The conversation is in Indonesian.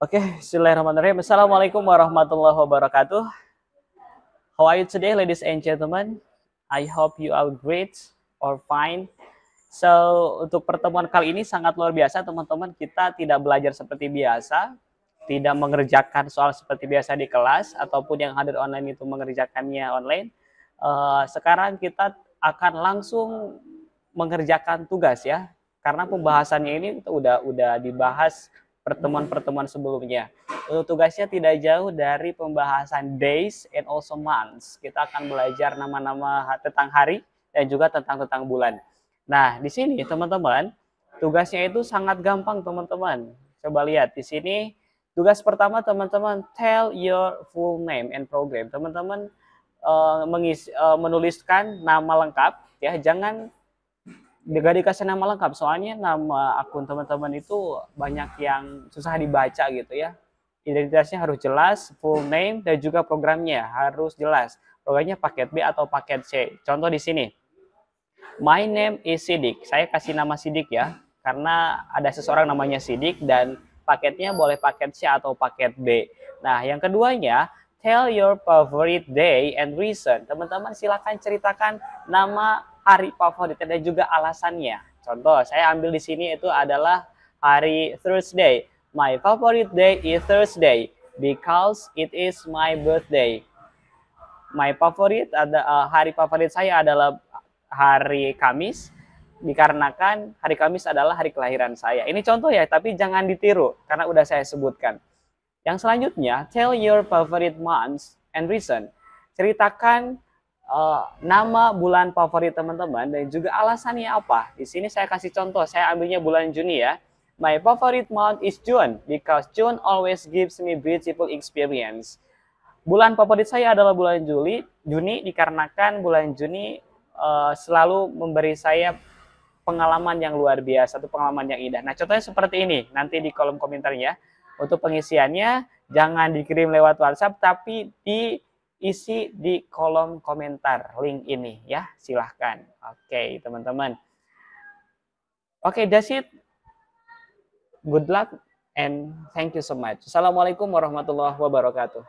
Oke, okay, Bismillahirrahmanirrahim. Assalamualaikum warahmatullahi wabarakatuh. How are you today, ladies and gentlemen? I hope you are great or fine. So, untuk pertemuan kali ini sangat luar biasa, teman-teman. Kita tidak belajar seperti biasa, tidak mengerjakan soal seperti biasa di kelas, ataupun yang hadir online itu mengerjakannya online. Uh, sekarang kita akan langsung mengerjakan tugas ya, karena pembahasannya ini udah udah dibahas pertemuan-pertemuan sebelumnya. Untuk tugasnya tidak jauh dari pembahasan days and also months. Kita akan belajar nama-nama tentang hari dan juga tentang tentang bulan. Nah, di sini teman-teman, tugasnya itu sangat gampang teman-teman. Coba lihat di sini tugas pertama teman-teman tell your full name and program. Teman-teman uh, uh, menuliskan nama lengkap ya, jangan gak dikasih nama lengkap soalnya nama akun teman-teman itu banyak yang susah dibaca gitu ya identitasnya harus jelas full name dan juga programnya harus jelas programnya paket B atau paket C contoh di sini my name is Sidik saya kasih nama Sidik ya karena ada seseorang namanya Sidik dan paketnya boleh paket C atau paket B nah yang keduanya tell your favorite day and reason teman-teman silakan ceritakan nama hari favorit dan juga alasannya. Contoh, saya ambil di sini itu adalah hari Thursday. My favorite day is Thursday because it is my birthday. My favorite ada uh, hari favorit saya adalah hari Kamis dikarenakan hari Kamis adalah hari kelahiran saya. Ini contoh ya, tapi jangan ditiru karena udah saya sebutkan. Yang selanjutnya, tell your favorite months and reason. Ceritakan uh, nama bulan favorit teman-teman dan juga alasannya apa. Di sini saya kasih contoh, saya ambilnya bulan Juni ya. My favorite month is June because June always gives me beautiful experience. Bulan favorit saya adalah bulan Juli, Juni dikarenakan bulan Juni uh, selalu memberi saya pengalaman yang luar biasa, satu pengalaman yang indah. Nah, contohnya seperti ini, nanti di kolom komentarnya Untuk pengisiannya jangan dikirim lewat WhatsApp tapi di isi di kolom komentar link ini ya. Silahkan. Oke teman-teman. Oke that's it. Good luck and thank you so much. Assalamualaikum warahmatullahi wabarakatuh.